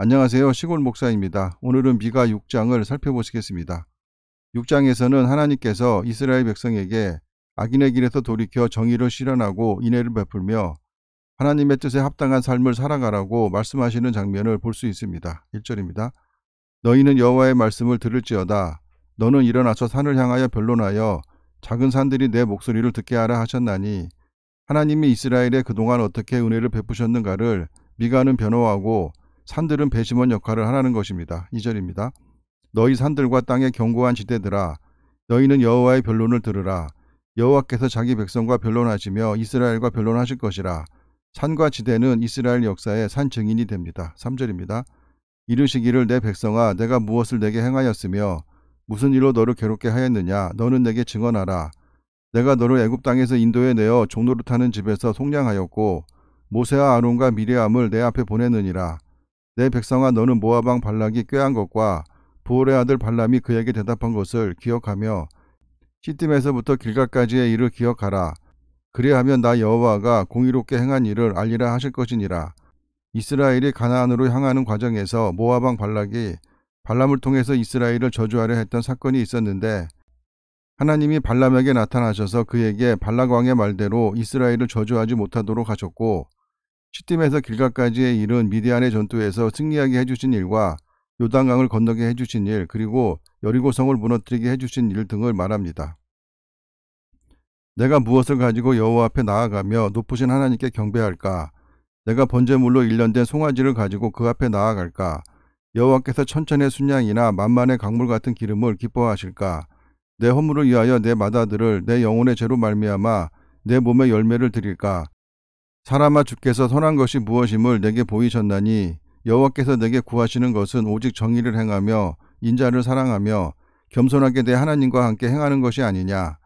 안녕하세요. 시골 목사입니다. 오늘은 미가 6장을 살펴보시겠습니다. 6장에서는 하나님께서 이스라엘 백성에게 악인의 길에서 돌이켜 정의를 실현하고 인혜를 베풀며 하나님의 뜻에 합당한 삶을 살아가라고 말씀하시는 장면을 볼 수 있습니다. 1절입니다. 너희는 여호와의 말씀을 들을지어다 너는 일어나서 산을 향하여 변론하여 작은 산들이 내 목소리를 듣게 하라 하셨나니 하나님이 이스라엘에 그동안 어떻게 은혜를 베푸셨는가를 미가는 변호하고 산들은 배심원 역할을 하라는 것입니다. 2절입니다. 너희 산들과 땅의 견고한 지대들아 너희는 여호와의 변론을 들으라. 여호와께서 자기 백성과 변론하시며 이스라엘과 변론하실 것이라. 산과 지대는 이스라엘 역사의 산 증인이 됩니다. 3절입니다. 이르시기를 내 백성아 내가 무엇을 내게 행하였으며 무슨 일로 너를 괴롭게 하였느냐 너는 내게 증언하라. 내가 너를 애굽 땅에서 인도에 내어 종로를 타는 집에서 속량하였고 모세와 아론과 미리암을 내 앞에 보내느니라. 내 백성아 너는 모아방 발락이 꾀한 것과 부올의 아들 발람이 그에게 대답한 것을 기억하며 시딤에서부터 길가까지의 일을 기억하라. 그리하면 나 여호와가 공의롭게 행한 일을 알리라 하실 것이니라. 이스라엘이 가나안으로 향하는 과정에서 모아방 발락이 발람을 통해서 이스라엘을 저주하려 했던 사건이 있었는데 하나님이 발람에게 나타나셔서 그에게 발락 왕의 말대로 이스라엘을 저주하지 못하도록 하셨고 시딤에서 길가까지의 일은 미디안의 전투에서 승리하게 해주신 일과 요단강을 건너게 해주신 일 그리고 여리고성을 무너뜨리게 해주신 일 등을 말합니다. 내가 무엇을 가지고 여호와 앞에 나아가며 높으신 하나님께 경배할까? 내가 번제물로 일련된 송아지를 가지고 그 앞에 나아갈까? 여호와께서 천천의 순양이나 만만의 강물 같은 기름을 기뻐하실까? 내 허물을 위하여 내 마다들을 내 영혼의 죄로 말미암아 내 몸의 열매를 드릴까? 사람아 주께서 선한 것이 무엇임을 내게 보이셨나니 여호와께서 내게 구하시는 것은 오직 정의를 행하며 인자를 사랑하며 겸손하게 내 하나님과 함께 행하는 것이 아니냐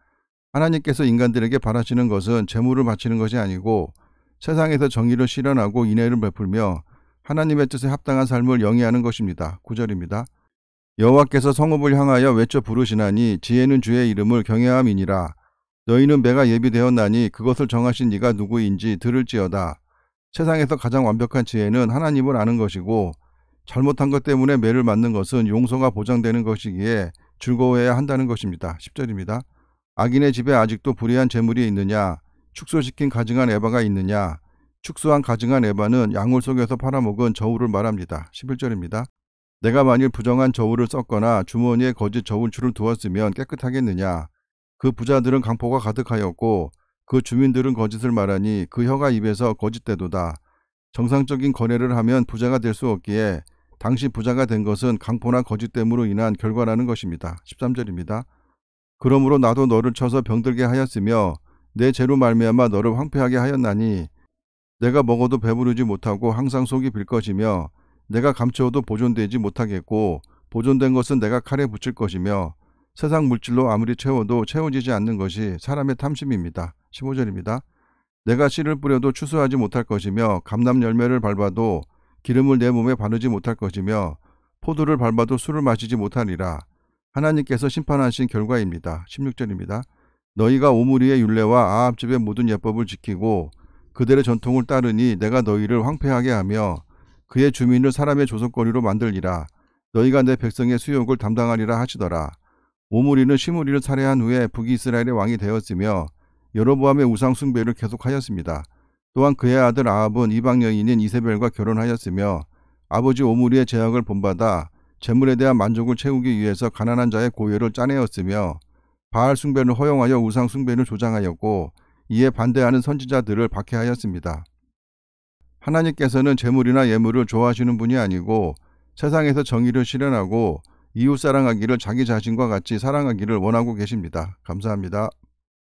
하나님께서 인간들에게 바라시는 것은 재물을 바치는 것이 아니고 세상에서 정의를 실현하고 인애를 베풀며 하나님의 뜻에 합당한 삶을 영위하는 것입니다. 9절입니다. 여호와께서 성읍을 향하여 외쳐 부르시나니 지혜는 주의 이름을 경외함이니라 너희는 배가 예비되었나니 그것을 정하신 네가 누구인지 들을지어다. 세상에서 가장 완벽한 지혜는 하나님을 아는 것이고 잘못한 것 때문에 매를 맞는 것은 용서가 보장되는 것이기에 즐거워해야 한다는 것입니다. 10절입니다. 악인의 집에 아직도 불의한 재물이 있느냐? 축소시킨 가증한 에바가 있느냐? 축소한 가증한 에바는 양울 속에서 팔아먹은 저울을 말합니다. 11절입니다. 내가 만일 부정한 저울을 썼거나 주머니에 거짓 저울줄을 두었으면 깨끗하겠느냐? 그 부자들은 강포가 가득하였고 그 주민들은 거짓을 말하니 그 혀가 입에서 거짓대도다. 정상적인 거래를 하면 부자가 될 수 없기에 당시 부자가 된 것은 강포나 거짓됨으로 인한 결과라는 것입니다. 13절입니다. 그러므로 나도 너를 쳐서 병들게 하였으며 내 죄로 말미암아 너를 황폐하게 하였나니 내가 먹어도 배부르지 못하고 항상 속이 빌 것이며 내가 감추어도 보존되지 못하겠고 보존된 것은 내가 칼에 붙일 것이며 세상 물질로 아무리 채워도 채워지지 않는 것이 사람의 탐심입니다. 15절입니다. 내가 씨를 뿌려도 추수하지 못할 것이며 감남 열매를 밟아도 기름을 내 몸에 바르지 못할 것이며 포도를 밟아도 술을 마시지 못하니라 하나님께서 심판하신 결과입니다. 16절입니다. 너희가 오므리의 율례와 아합집의 모든 예법을 지키고 그들의 전통을 따르니 내가 너희를 황폐하게 하며 그의 주민을 사람의 조속거리로 만들리라. 너희가 내 백성의 수욕을 담당하리라 하시더라. 오므리는 시므리를 살해한 후에 북이스라엘의 왕이 되었으며 여로보암의 우상 숭배를 계속하였습니다. 또한 그의 아들 아합은 이방 여인인 이세벨과 결혼하였으며 아버지 오므리의 제약을 본받아 재물에 대한 만족을 채우기 위해서 가난한 자의 고열을 짜내었으며 바알 숭배를 허용하여 우상 숭배를 조장하였고 이에 반대하는 선지자들을 박해하였습니다. 하나님께서는 재물이나 예물을 좋아하시는 분이 아니고 세상에서 정의를 실현하고 이웃 사랑하기를 자기 자신과 같이 사랑하기를 원하고 계십니다. 감사합니다.